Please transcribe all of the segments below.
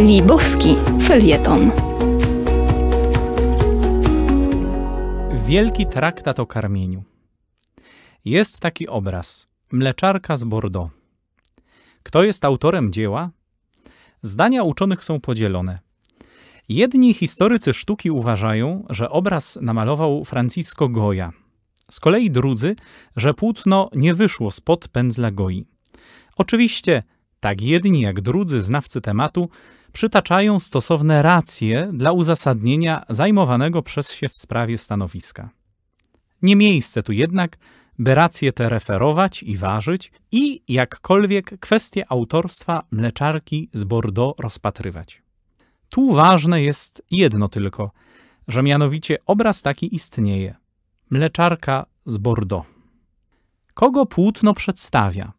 Libowski Felieton. Wielki traktat o karmieniu. Jest taki obraz Mleczarka z Bordeaux. Kto jest autorem dzieła? Zdania uczonych są podzielone. Jedni historycy sztuki uważają, że obraz namalował Francisco Goya. Z kolei drudzy, że płótno nie wyszło spod pędzla Goi. Oczywiście, tak jedni jak drudzy znawcy tematu przytaczają stosowne racje dla uzasadnienia zajmowanego przez się w sprawie stanowiska. Nie miejsce tu jednak, by racje te referować i ważyć i jakkolwiek kwestie autorstwa mleczarki z Bordeaux rozpatrywać. Tu ważne jest jedno tylko, że mianowicie obraz taki istnieje. Mleczarka z Bordeaux. Kogo płótno przedstawia?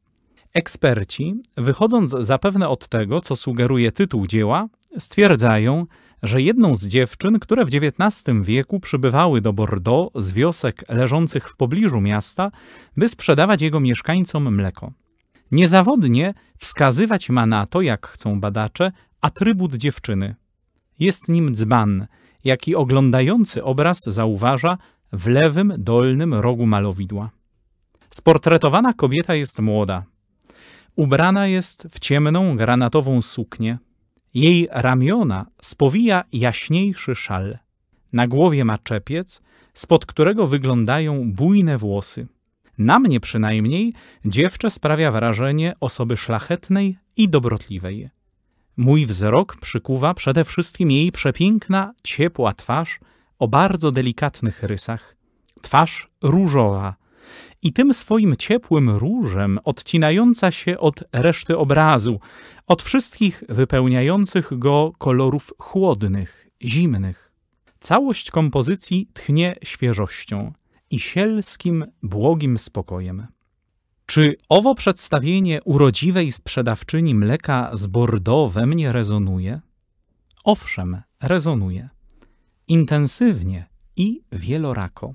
Eksperci, wychodząc zapewne od tego, co sugeruje tytuł dzieła, stwierdzają, że jedną z dziewczyn, które w XIX wieku przybywały do Bordeaux z wiosek leżących w pobliżu miasta, by sprzedawać jego mieszkańcom mleko. Niezawodnie wskazywać ma na to, jak chcą badacze, atrybut dziewczyny. Jest nim dzban, jaki oglądający obraz zauważa w lewym dolnym rogu malowidła. Sportretowana kobieta jest młoda, Ubrana jest w ciemną, granatową suknię. Jej ramiona spowija jaśniejszy szal. Na głowie ma czepiec, spod którego wyglądają bujne włosy. Na mnie przynajmniej dziewczę sprawia wrażenie osoby szlachetnej i dobrotliwej. Mój wzrok przykuwa przede wszystkim jej przepiękna, ciepła twarz o bardzo delikatnych rysach. Twarz różowa, i tym swoim ciepłym różem odcinająca się od reszty obrazu, od wszystkich wypełniających go kolorów chłodnych, zimnych. Całość kompozycji tchnie świeżością i sielskim, błogim spokojem. Czy owo przedstawienie urodziwej sprzedawczyni mleka z Bordeaux we mnie rezonuje? Owszem, rezonuje. Intensywnie i wielorako.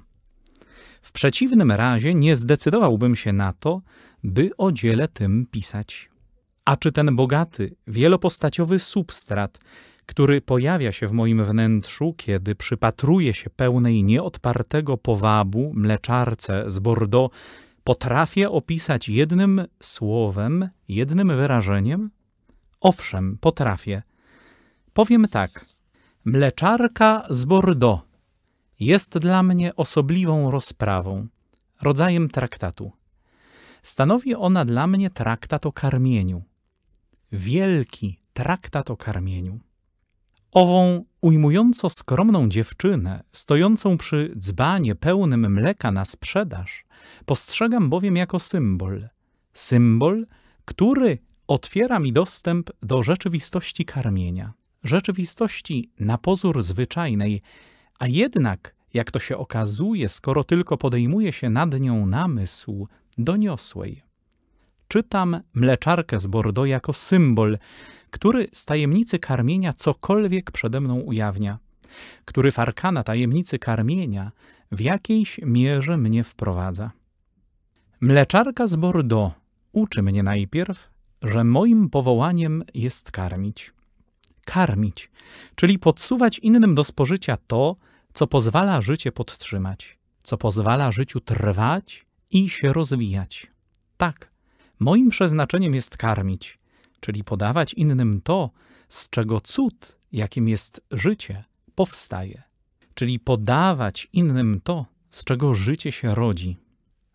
W przeciwnym razie nie zdecydowałbym się na to, by o dziele tym pisać. A czy ten bogaty, wielopostaciowy substrat, który pojawia się w moim wnętrzu, kiedy przypatruję się pełnej nieodpartego powabu mleczarce z Bordeaux, potrafię opisać jednym słowem, jednym wyrażeniem? Owszem, potrafię. Powiem tak. Mleczarka z Bordeaux jest dla mnie osobliwą rozprawą, rodzajem traktatu. Stanowi ona dla mnie traktat o karmieniu. Wielki traktat o karmieniu. Ową ujmująco skromną dziewczynę, stojącą przy dzbanie pełnym mleka na sprzedaż, postrzegam bowiem jako symbol. Symbol, który otwiera mi dostęp do rzeczywistości karmienia, rzeczywistości na pozór zwyczajnej, a jednak, jak to się okazuje, skoro tylko podejmuje się nad nią namysł, doniosłej. Czytam mleczarkę z Bordeaux jako symbol, który z tajemnicy karmienia cokolwiek przede mną ujawnia, który farkana tajemnicy karmienia w jakiejś mierze mnie wprowadza. Mleczarka z Bordeaux uczy mnie najpierw, że moim powołaniem jest karmić. Karmić, czyli podsuwać innym do spożycia to, co pozwala życie podtrzymać, co pozwala życiu trwać i się rozwijać. Tak, moim przeznaczeniem jest karmić, czyli podawać innym to, z czego cud, jakim jest życie, powstaje. Czyli podawać innym to, z czego życie się rodzi.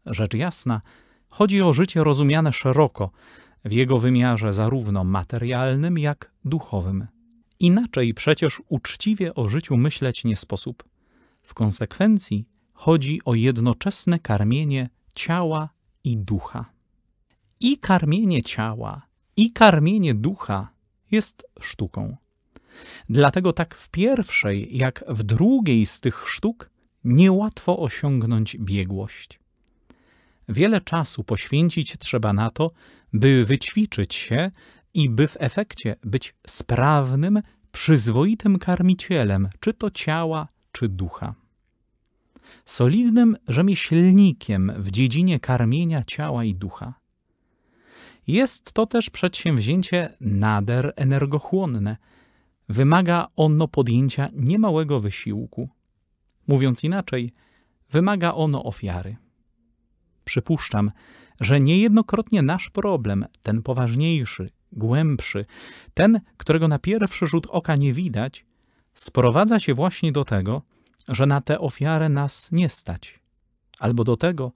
Rzecz jasna, chodzi o życie rozumiane szeroko, w jego wymiarze zarówno materialnym, jak duchowym. Inaczej przecież uczciwie o życiu myśleć nie sposób. W konsekwencji chodzi o jednoczesne karmienie ciała i ducha. I karmienie ciała, i karmienie ducha jest sztuką. Dlatego tak w pierwszej, jak w drugiej z tych sztuk niełatwo osiągnąć biegłość. Wiele czasu poświęcić trzeba na to, by wyćwiczyć się i by w efekcie być sprawnym, przyzwoitym karmicielem, czy to ciała, czy ducha. Solidnym rzemieślnikiem w dziedzinie karmienia ciała i ducha. Jest to też przedsięwzięcie nader energochłonne. Wymaga ono podjęcia niemałego wysiłku. Mówiąc inaczej, wymaga ono ofiary. Przypuszczam, że niejednokrotnie nasz problem, ten poważniejszy, głębszy, ten, którego na pierwszy rzut oka nie widać, sprowadza się właśnie do tego, że na tę ofiarę nas nie stać, albo do tego,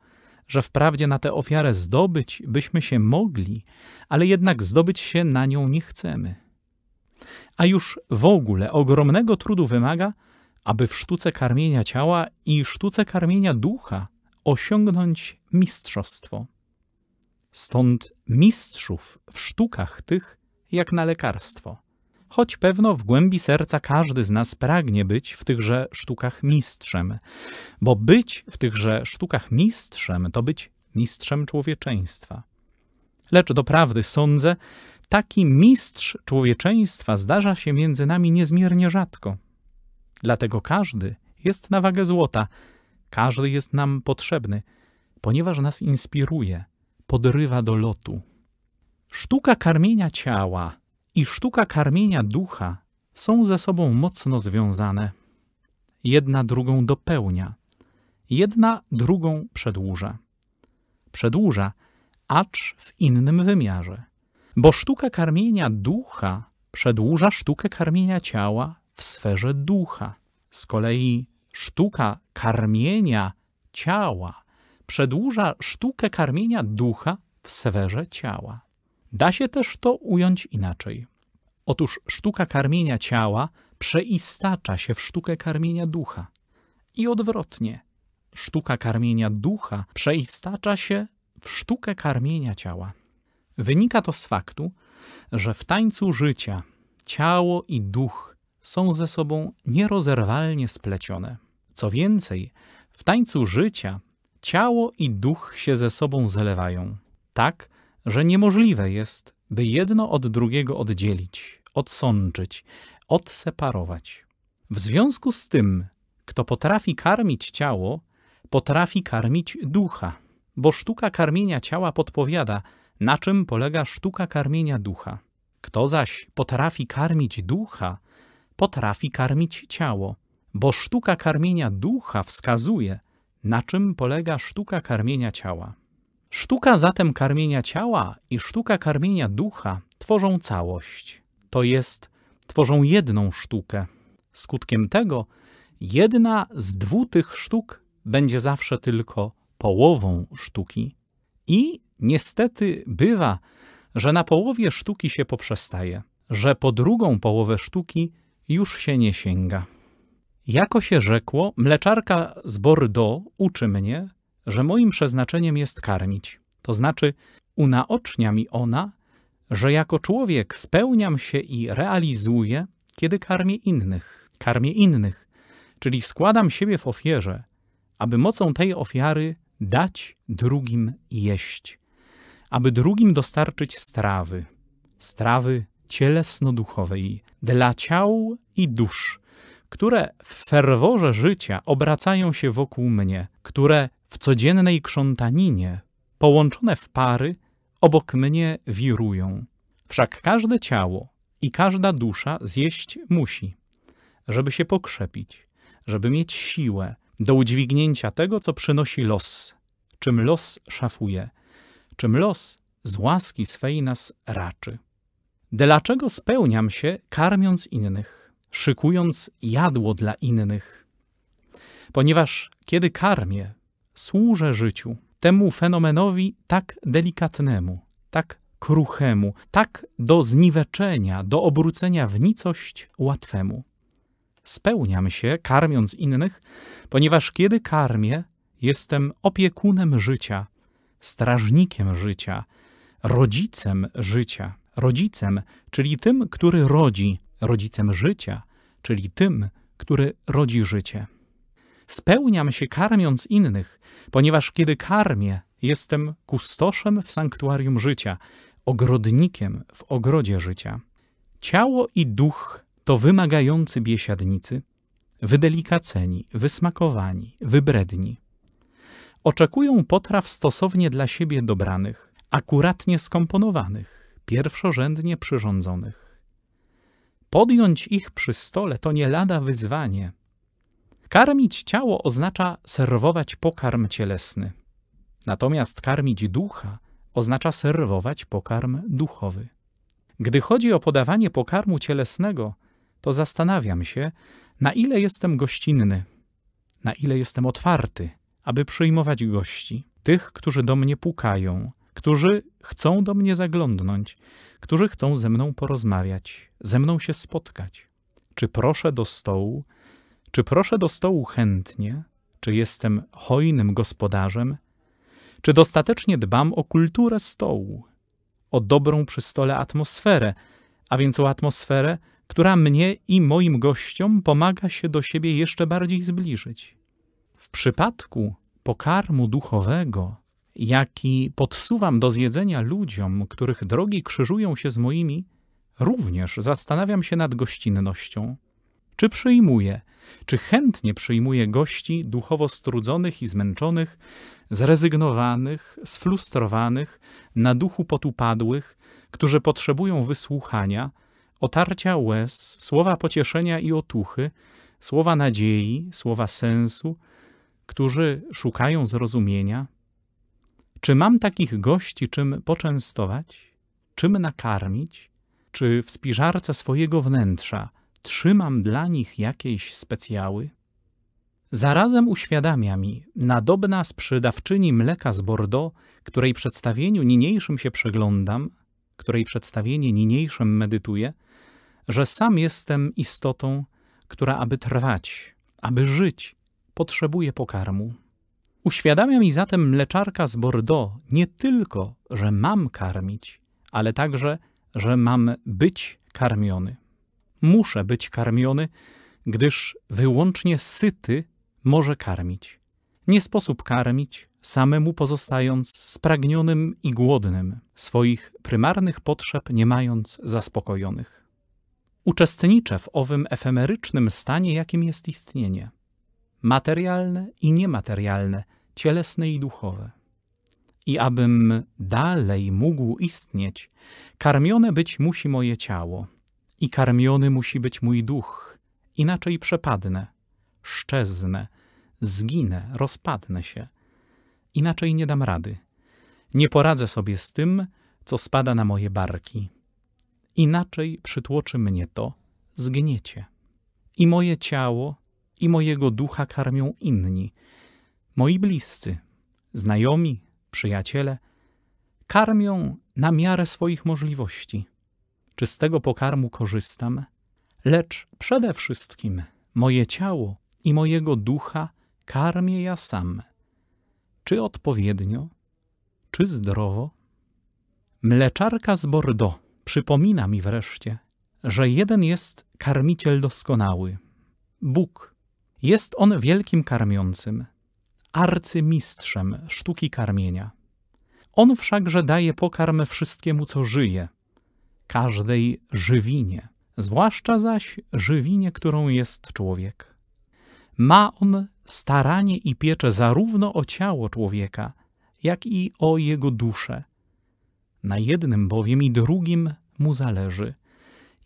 że wprawdzie na tę ofiarę zdobyć byśmy się mogli, ale jednak zdobyć się na nią nie chcemy. A już w ogóle ogromnego trudu wymaga, aby w sztuce karmienia ciała i sztuce karmienia ducha osiągnąć mistrzostwo. Stąd mistrzów w sztukach tych jak na lekarstwo choć pewno w głębi serca każdy z nas pragnie być w tychże sztukach mistrzem. Bo być w tychże sztukach mistrzem to być mistrzem człowieczeństwa. Lecz doprawdy sądzę, taki mistrz człowieczeństwa zdarza się między nami niezmiernie rzadko. Dlatego każdy jest na wagę złota, każdy jest nam potrzebny, ponieważ nas inspiruje, podrywa do lotu. Sztuka karmienia ciała i sztuka karmienia ducha są ze sobą mocno związane. Jedna drugą dopełnia, jedna drugą przedłuża. Przedłuża, acz w innym wymiarze. Bo sztuka karmienia ducha przedłuża sztukę karmienia ciała w sferze ducha. Z kolei sztuka karmienia ciała przedłuża sztukę karmienia ducha w sferze ciała. Da się też to ująć inaczej. Otóż sztuka karmienia ciała przeistacza się w sztukę karmienia ducha. I odwrotnie. Sztuka karmienia ducha przeistacza się w sztukę karmienia ciała. Wynika to z faktu, że w tańcu życia ciało i duch są ze sobą nierozerwalnie splecione. Co więcej, w tańcu życia ciało i duch się ze sobą zalewają, tak że niemożliwe jest, by jedno od drugiego oddzielić, odsączyć, odseparować. W związku z tym, kto potrafi karmić ciało, potrafi karmić ducha, bo sztuka karmienia ciała podpowiada, na czym polega sztuka karmienia ducha. Kto zaś potrafi karmić ducha, potrafi karmić ciało, bo sztuka karmienia ducha wskazuje, na czym polega sztuka karmienia ciała. Sztuka zatem karmienia ciała i sztuka karmienia ducha tworzą całość, to jest, tworzą jedną sztukę. Skutkiem tego jedna z dwóch tych sztuk będzie zawsze tylko połową sztuki. I niestety bywa, że na połowie sztuki się poprzestaje, że po drugą połowę sztuki już się nie sięga. Jako się rzekło, mleczarka z Bordeaux uczy mnie, że moim przeznaczeniem jest karmić. To znaczy, unaocznia mi ona, że jako człowiek spełniam się i realizuję, kiedy karmię innych, karmię innych, czyli składam siebie w ofierze, aby mocą tej ofiary dać drugim jeść, aby drugim dostarczyć strawy, strawy cielesno-duchowej dla ciał i dusz, które w ferworze życia obracają się wokół mnie, które w codziennej krzątaninie, połączone w pary, obok mnie wirują. Wszak każde ciało i każda dusza zjeść musi, żeby się pokrzepić, żeby mieć siłę do udźwignięcia tego, co przynosi los, czym los szafuje, czym los z łaski swej nas raczy. Dlaczego spełniam się, karmiąc innych, szykując jadło dla innych? Ponieważ kiedy karmię, służę życiu, temu fenomenowi tak delikatnemu, tak kruchemu, tak do zniweczenia, do obrócenia w nicość łatwemu. Spełniam się, karmiąc innych, ponieważ kiedy karmię, jestem opiekunem życia, strażnikiem życia, rodzicem życia, rodzicem, czyli tym, który rodzi, rodzicem życia, czyli tym, który rodzi życie. Spełniam się karmiąc innych, ponieważ kiedy karmię, jestem kustoszem w sanktuarium życia, ogrodnikiem w ogrodzie życia. Ciało i duch to wymagający biesiadnicy, wydelikaceni, wysmakowani, wybredni. Oczekują potraw stosownie dla siebie dobranych, akuratnie skomponowanych, pierwszorzędnie przyrządzonych. Podjąć ich przy stole to nie lada wyzwanie, Karmić ciało oznacza serwować pokarm cielesny, natomiast karmić ducha oznacza serwować pokarm duchowy. Gdy chodzi o podawanie pokarmu cielesnego, to zastanawiam się, na ile jestem gościnny, na ile jestem otwarty, aby przyjmować gości, tych, którzy do mnie pukają, którzy chcą do mnie zaglądnąć, którzy chcą ze mną porozmawiać, ze mną się spotkać. Czy proszę do stołu, czy proszę do stołu chętnie? Czy jestem hojnym gospodarzem? Czy dostatecznie dbam o kulturę stołu? O dobrą przy stole atmosferę, a więc o atmosferę, która mnie i moim gościom pomaga się do siebie jeszcze bardziej zbliżyć. W przypadku pokarmu duchowego, jaki podsuwam do zjedzenia ludziom, których drogi krzyżują się z moimi, również zastanawiam się nad gościnnością. Czy przyjmuję czy chętnie przyjmuje gości duchowo strudzonych i zmęczonych, zrezygnowanych, sfrustrowanych, na duchu potupadłych, którzy potrzebują wysłuchania, otarcia łez, słowa pocieszenia i otuchy, słowa nadziei, słowa sensu, którzy szukają zrozumienia? Czy mam takich gości czym poczęstować, czym nakarmić, czy w spiżarce swojego wnętrza – trzymam dla nich jakieś specjały? Zarazem uświadamia mi nadobna sprzedawczyni mleka z Bordeaux, której przedstawieniu niniejszym się przeglądam, której przedstawienie niniejszym medytuję, że sam jestem istotą, która aby trwać, aby żyć, potrzebuje pokarmu. Uświadamia mi zatem mleczarka z Bordeaux nie tylko, że mam karmić, ale także, że mam być karmiony muszę być karmiony, gdyż wyłącznie syty może karmić. Nie sposób karmić, samemu pozostając spragnionym i głodnym, swoich prymarnych potrzeb nie mając zaspokojonych. Uczestniczę w owym efemerycznym stanie, jakim jest istnienie. Materialne i niematerialne, cielesne i duchowe. I abym dalej mógł istnieć, karmione być musi moje ciało – i karmiony musi być mój duch, inaczej przepadnę, szczeznę, zginę, rozpadnę się. Inaczej nie dam rady. Nie poradzę sobie z tym, co spada na moje barki. Inaczej przytłoczy mnie to, zgniecie. I moje ciało, i mojego ducha karmią inni, moi bliscy, znajomi, przyjaciele, karmią na miarę swoich możliwości czy z tego pokarmu korzystam, lecz przede wszystkim moje ciało i mojego ducha karmię ja sam. Czy odpowiednio, czy zdrowo? Mleczarka z Bordeaux przypomina mi wreszcie, że jeden jest karmiciel doskonały Bóg. Jest on wielkim karmiącym, arcymistrzem sztuki karmienia. On wszakże daje pokarm wszystkiemu, co żyje, każdej żywinie, zwłaszcza zaś żywinie, którą jest człowiek. Ma on staranie i piecze zarówno o ciało człowieka, jak i o jego duszę. Na jednym bowiem i drugim mu zależy.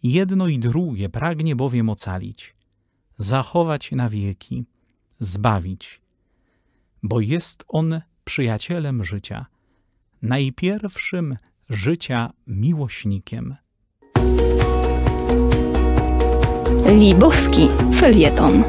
Jedno i drugie pragnie bowiem ocalić, zachować na wieki, zbawić. Bo jest on przyjacielem życia, najpierwszym życia miłośnikiem. Libowski, felieton.